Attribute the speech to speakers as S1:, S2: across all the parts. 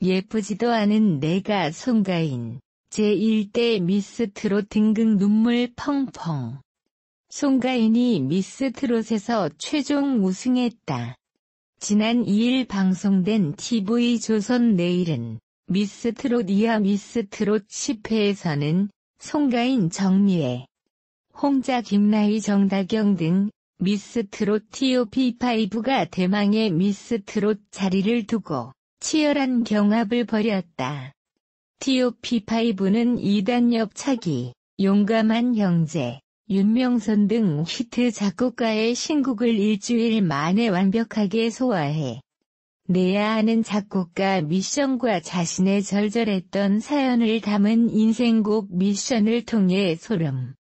S1: 예쁘지도 않은 내가 송가인. 제1대 미스 트롯 등극 눈물 펑펑. 송가인이 미스 트롯에서 최종 우승했다. 지난 2일 방송된 TV 조선 내일은 미스 트롯 이하 미스 트롯 10회에서는 송가인 정미애, 홍자 김나희 정다경 등 미스 트롯 TOP5가 대망의 미스 트롯 자리를 두고 치열한 경합을 벌였다. TOP5는 2단 엽차기, 용감한 형제, 윤명선 등 히트 작곡가의 신곡을 일주일 만에 완벽하게 소화해 내야 하는 작곡가 미션과 자신의 절절했던 사연을 담은 인생곡 미션을 통해 소름.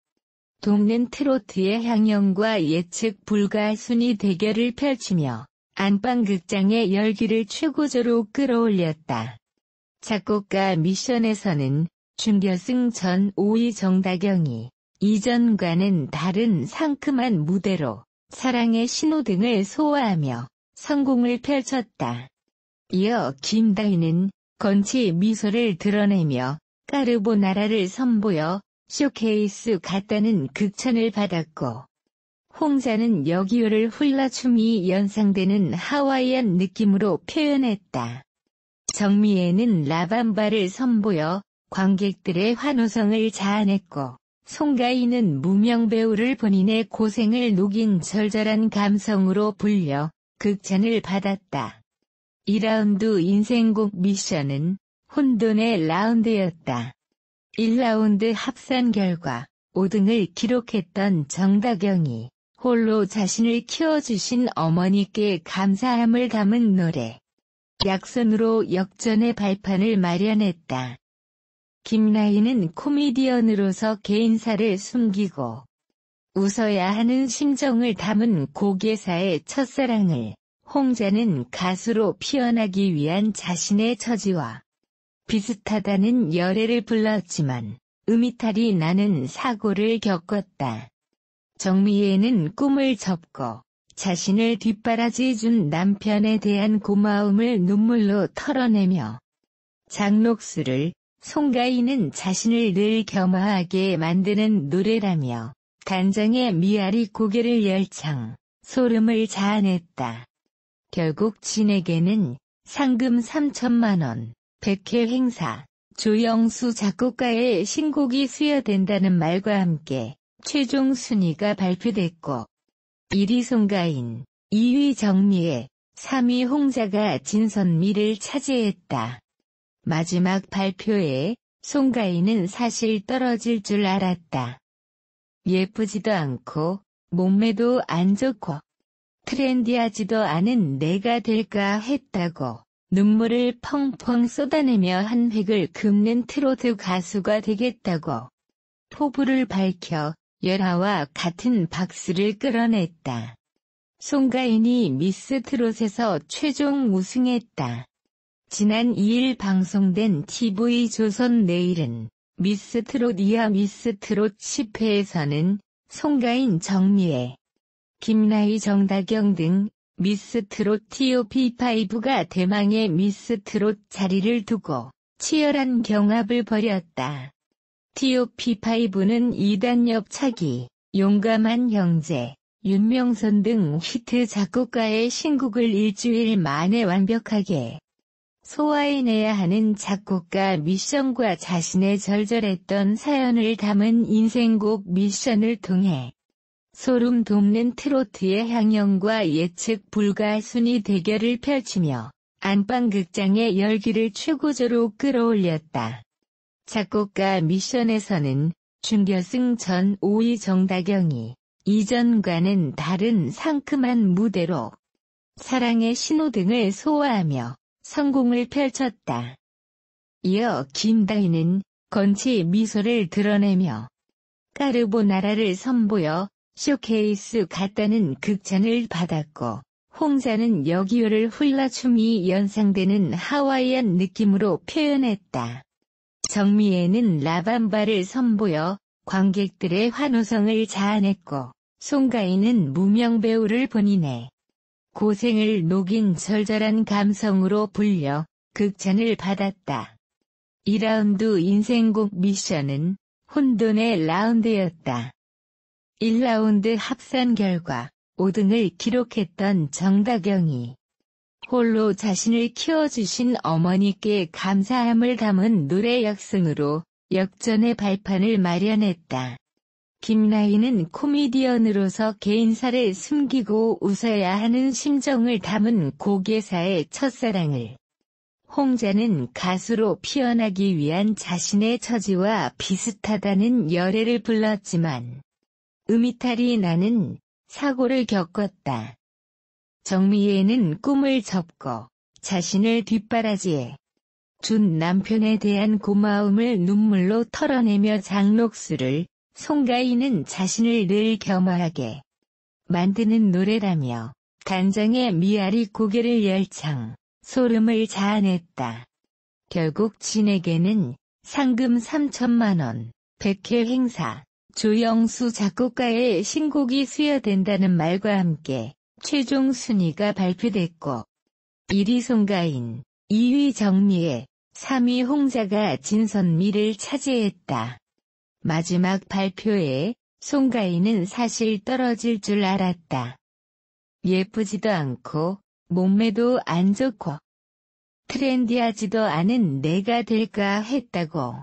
S1: 돋는 트로트의 향연과 예측 불가 순위 대결을 펼치며 안방극장의 열기를 최고조로 끌어올렸다. 작곡가 미션에서는 준결승 전 5위 정다경이 이전과는 다른 상큼한 무대로 사랑의 신호등을 소화하며 성공을 펼쳤다. 이어 김다희는 건치 미소를 드러내며 까르보나라를 선보여 쇼케이스 갔다는 극찬을 받았고 홍자는 여기요를 훌라춤이 연상되는 하와이안 느낌으로 표현했다. 정미애는 라밤바를 선보여 관객들의 환호성을 자아냈고 송가인은 무명 배우를 본인의 고생을 녹인 절절한 감성으로 불려 극찬을 받았다. 2라운드 인생곡 미션은 혼돈의 라운드였다. 1라운드 합산 결과 5등을 기록했던 정다경이 홀로 자신을 키워주신 어머니께 감사함을 담은 노래. 약선으로 역전의 발판을 마련했다. 김라인은 코미디언으로서 개인사를 숨기고 웃어야 하는 심정을 담은 고개사의 첫사랑을 홍자는 가수로 피어나기 위한 자신의 처지와 비슷하다는 열애를 불렀지만 음이탈이 나는 사고를 겪었다. 정미애는 꿈을 접고 자신을 뒷바라지해준 남편에 대한 고마움을 눈물로 털어내며 장록수를 송가인은 자신을 늘 겸허하게 만드는 노래라며 단장의 미아리 고개를 열창 소름을 자아냈다. 결국 진에게는 상금 3천만원, 백회 행사, 조영수 작곡가의 신곡이 수여된다는 말과 함께 최종 순위가 발표됐고 1위 송가인, 2위 정미애, 3위 홍자가 진선미를 차지했다. 마지막 발표에 송가인은 사실 떨어질 줄 알았다. 예쁘지도 않고 몸매도 안 좋고 트렌디하지도 않은 내가 될까 했다고 눈물을 펑펑 쏟아내며 한 획을 긋는 트로트 가수가 되겠다고 포부를 밝혀 열하와 같은 박수를 끌어냈다. 송가인이 미스 트롯에서 최종 우승했다. 지난 2일 방송된 TV 조선 내일은 미스 트롯 이하 미스 트롯 10회에서는 송가인 정미애, 김나희 정다경 등 미스 트롯 TOP5가 대망의 미스 트롯 자리를 두고 치열한 경합을 벌였다. TOP5는 2단 엽차기, 용감한 형제, 윤명선 등 히트 작곡가의 신곡을 일주일 만에 완벽하게 소화해내야 하는 작곡가 미션과 자신의 절절했던 사연을 담은 인생곡 미션을 통해 소름 돋는 트로트의 향연과 예측 불가 순위 대결을 펼치며 안방극장의 열기를 최고조로 끌어올렸다. 작곡가 미션에서는 준결승 전 5위 정다경이 이전과는 다른 상큼한 무대로 사랑의 신호등을 소화하며 성공을 펼쳤다. 이어 김다희는 건치 미소를 드러내며 까르보나라를 선보여 쇼케이스 갔다는 극찬을 받았고 홍자는 여기요를 훌라춤이 연상되는 하와이안 느낌으로 표현했다. 정미애는 라밤바를 선보여 관객들의 환호성을 자아냈고 송가인은 무명 배우를 본인의 고생을 녹인 절절한 감성으로 불려 극찬을 받았다. 2라운드 인생곡 미션은 혼돈의 라운드였다. 1라운드 합산 결과 5등을 기록했던 정다경이 홀로 자신을 키워주신 어머니께 감사함을 담은 노래 역승으로 역전의 발판을 마련했다. 김나희는 코미디언으로서 개인사를 숨기고 웃어야 하는 심정을 담은 고개사의 첫사랑을 홍자는 가수로 피어나기 위한 자신의 처지와 비슷하다는 열애를 불렀지만 음이탈이 나는 사고를 겪었다. 정미애는 꿈을 접고 자신을 뒷바라지해 준 남편에 대한 고마움을 눈물로 털어내며 장록수를 송가인은 자신을 늘 겸허하게 만드는 노래라며 단장의 미아리 고개를 열창 소름을 자아냈다. 결국 진에게는 상금 3천만원, 백회 행사, 조영수 작곡가의 신곡이 수여된다는 말과 함께 최종 순위가 발표됐고 1위 송가인, 2위 정미애, 3위 홍자가 진선미를 차지했다. 마지막 발표에 송가인은 사실 떨어질 줄 알았다. 예쁘지도 않고 몸매도 안 좋고 트렌디하지도 않은 내가 될까 했다고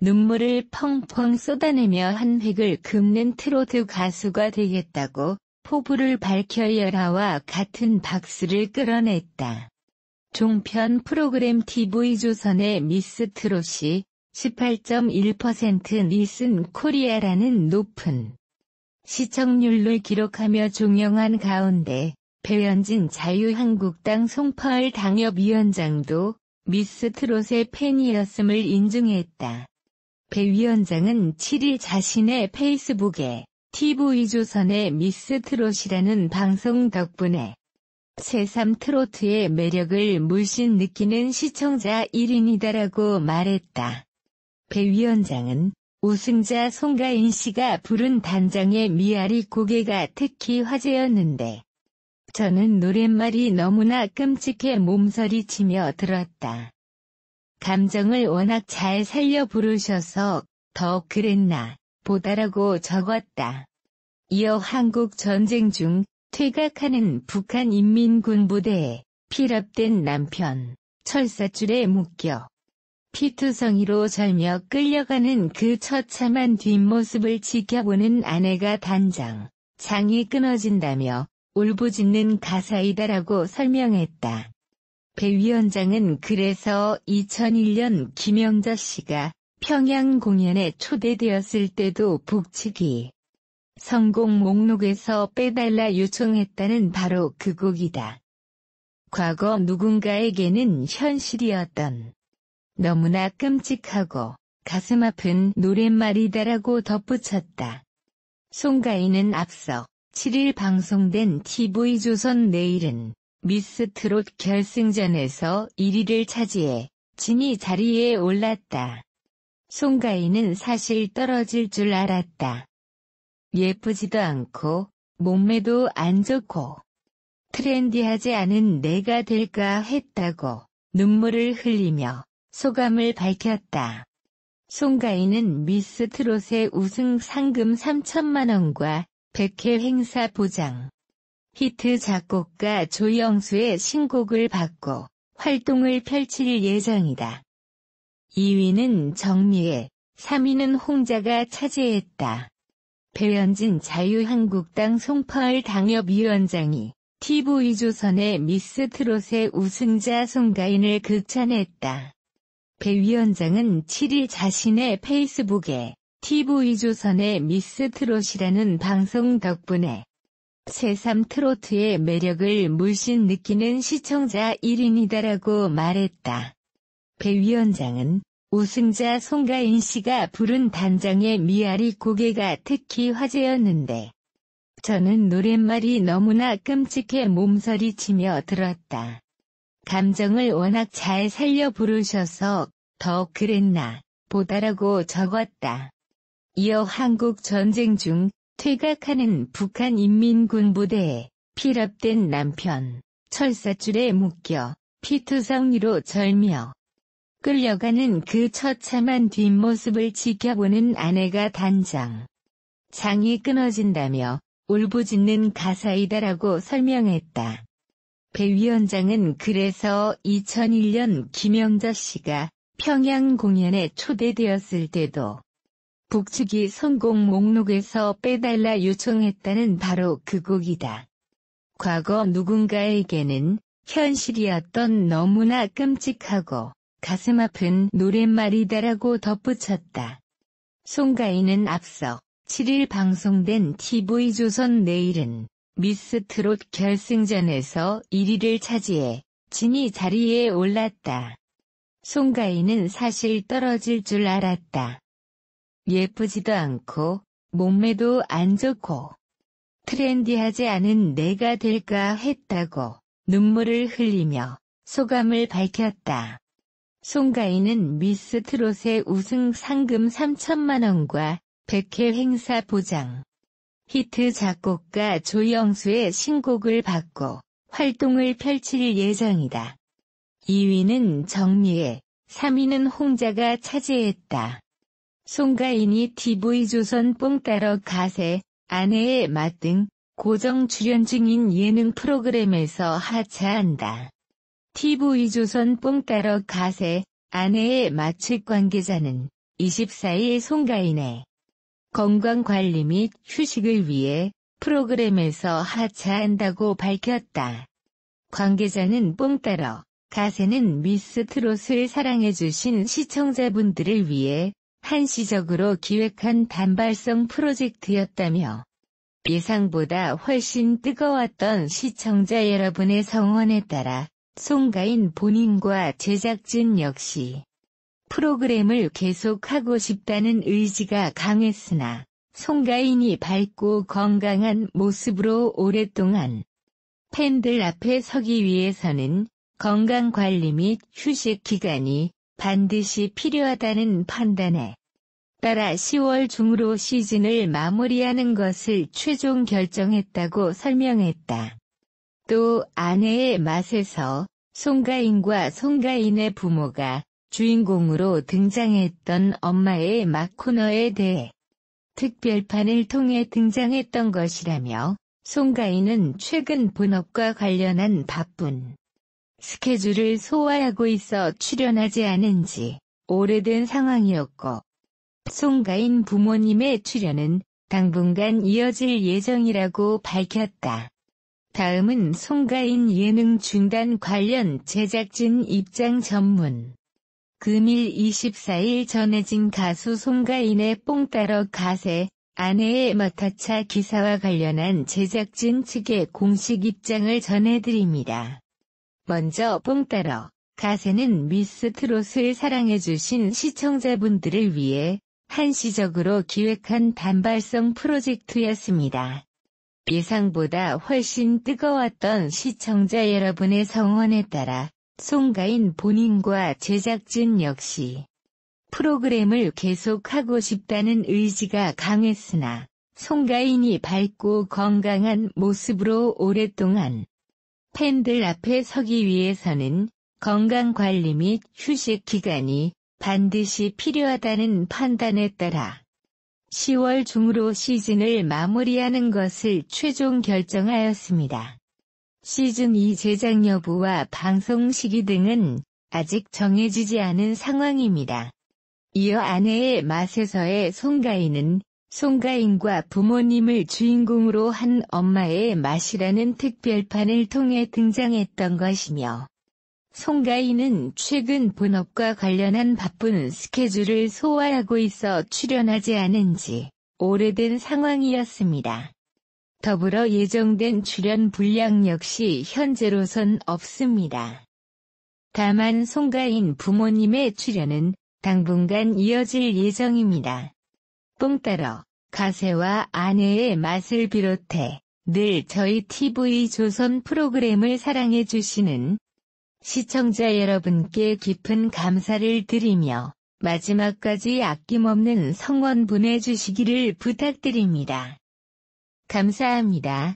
S1: 눈물을 펑펑 쏟아내며 한 획을 긋는 트로트 가수가 되겠다고 포부를 밝혀 열화와 같은 박수를 끌어냈다. 종편 프로그램 TV조선의 미스 트롯이 18.1% 니슨 코리아라는 높은 시청률을 기록하며 종영한 가운데 배현진 자유한국당 송파을 당협위원장도 미스트롯의 팬이었음을 인증했다. 배 위원장은 7일 자신의 페이스북에 TV조선의 미스 트롯이라는 방송 덕분에 새삼 트로트의 매력을 물씬 느끼는 시청자 1인이다라고 말했다. 배 위원장은 우승자 송가인 씨가 부른 단장의 미아리 고개가 특히 화제였는데 저는 노랫말이 너무나 끔찍해 몸서리 치며 들었다. 감정을 워낙 잘 살려 부르셔서 더 그랬나. 보다라고 적었다. 이어 한국 전쟁 중 퇴각하는 북한 인민군 부대에 피랍된 남편 철사줄에 묶여 피투성이로 절며 끌려가는 그 처참한 뒷모습을 지켜보는 아내가 단장 장이 끊어진다며 울부짖는 가사이다라고 설명했다. 배 위원장은 그래서 2001년 김영자 씨가 평양 공연에 초대되었을 때도 북측이 성공 목록에서 빼달라 요청했다는 바로 그 곡이다. 과거 누군가에게는 현실이었던 너무나 끔찍하고 가슴 아픈 노랫말이다라고 덧붙였다. 송가인은 앞서 7일 방송된 TV조선 내일은 미스 트롯 결승전에서 1위를 차지해 진이 자리에 올랐다. 송가인은 사실 떨어질 줄 알았다. 예쁘지도 않고 몸매도 안 좋고 트렌디하지 않은 내가 될까 했다고 눈물을 흘리며 소감을 밝혔다. 송가인은 미스 트롯의 우승 상금 3천만원과 백0회 행사 보장, 히트 작곡가 조영수의 신곡을 받고 활동을 펼칠 예정이다. 2위는 정미애, 3위는 홍자가 차지했다. 배현진 자유한국당 송파을 당협위원장이 TV조선의 미스트롯의 우승자 송가인을 극찬했다. 배 위원장은 7일 자신의 페이스북에 TV조선의 미스트롯이라는 방송 덕분에 새삼 트로트의 매력을 물씬 느끼는 시청자 1인이다라고 말했다. 배 위원장은 우승자 송가인 씨가 부른 단장의 미아리 고개가 특히 화제였는데 저는 노랫말이 너무나 끔찍해 몸서리치며 들었다. 감정을 워낙 잘 살려 부르셔서 더 그랬나 보다라고 적었다. 이어 한국 전쟁 중 퇴각하는 북한 인민군 부대에 필랍된 남편 철사줄에 묶여 피투성이로 절며 끌려가는 그 처참한 뒷모습을 지켜보는 아내가 단장. 장이 끊어진다며 울부짖는 가사이다라고 설명했다. 배 위원장은 그래서 2001년 김영자 씨가 평양 공연에 초대되었을 때도 북측이 성공 목록에서 빼달라 요청했다는 바로 그 곡이다. 과거 누군가에게는 현실이었던 너무나 끔찍하고 가슴 아픈 노랫말이다라고 덧붙였다. 송가인은 앞서 7일 방송된 TV조선 내일은 미스트롯 결승전에서 1위를 차지해 진이 자리에 올랐다. 송가인은 사실 떨어질 줄 알았다. 예쁘지도 않고 몸매도 안 좋고 트렌디하지 않은 내가 될까 했다고 눈물을 흘리며 소감을 밝혔다. 송가인은 미스 트롯의 우승 상금 3천만원과 100회 행사 보장, 히트 작곡가 조영수의 신곡을 받고 활동을 펼칠 예정이다. 2위는 정미애, 3위는 홍자가 차지했다. 송가인이 TV조선 뽕따러 가세, 아내의 맛 등 고정 출연 중인 예능 프로그램에서 하차한다. TV조선 뽕따러 가세 아내의 마취 관계자는 24일 송가인의 건강관리 및 휴식을 위해 프로그램에서 하차한다고 밝혔다. 관계자는 뽕따러 가세는 미스 트롯을 사랑해주신 시청자분들을 위해 한시적으로 기획한 단발성 프로젝트였다며 예상보다 훨씬 뜨거웠던 시청자 여러분의 성원에 따라 송가인 본인과 제작진 역시 프로그램을 계속하고 싶다는 의지가 강했으나 송가인이 밝고 건강한 모습으로 오랫동안 팬들 앞에 서기 위해서는 건강관리 및 휴식 기간이 반드시 필요하다는 판단에 따라 10월 중으로 시즌을 마무리하는 것을 최종 결정했다고 설명했다. 또 아내의 맛에서 송가인과 송가인의 부모가 주인공으로 등장했던 엄마의 마 코너에 대해 특별판을 통해 등장했던 것이라며 송가인은 최근 본업과 관련한 바쁜 스케줄을 소화하고 있어 출연하지 않은 지 오래된 상황이었고 송가인 부모님의 출연은 당분간 이어질 예정이라고 밝혔다. 다음은 송가인 예능 중단 관련 제작진 입장 전문. 금일 24일 전해진 가수 송가인의 뽕따러 가세, 아내의 마타차 기사와 관련한 제작진 측의 공식 입장을 전해드립니다. 먼저 뽕따러 가세는 미스 트롯을 사랑해주신 시청자분들을 위해 한시적으로 기획한 단발성 프로젝트였습니다. 예상보다 훨씬 뜨거웠던 시청자 여러분의 성원에 따라 송가인 본인과 제작진 역시 프로그램을 계속하고 싶다는 의지가 강했으나 송가인이 밝고 건강한 모습으로 오랫동안 팬들 앞에 서기 위해서는 건강 관리 및 휴식 기간이 반드시 필요하다는 판단에 따라 10월 중으로 시즌을 마무리하는 것을 최종 결정하였습니다. 시즌 2 제작 여부와 방송 시기 등은 아직 정해지지 않은 상황입니다. 이어 아내의 맛에서의 송가인은 송가인과 부모님을 주인공으로 한 엄마의 맛이라는 특별판을 통해 등장했던 것이며 송가인은 최근 본업과 관련한 바쁜 스케줄을 소화하고 있어 출연하지 않은 지 오래된 상황이었습니다. 더불어 예정된 출연 분량 역시 현재로선 없습니다. 다만 송가인 부모님의 출연은 당분간 이어질 예정입니다. 뽕따러 가세와 아내의 맛을 비롯해 늘 저희 TV 조선 프로그램을 사랑해주시는 시청자 여러분께 깊은 감사를 드리며 마지막까지 아낌없는 성원 보내주시기를 부탁드립니다. 감사합니다.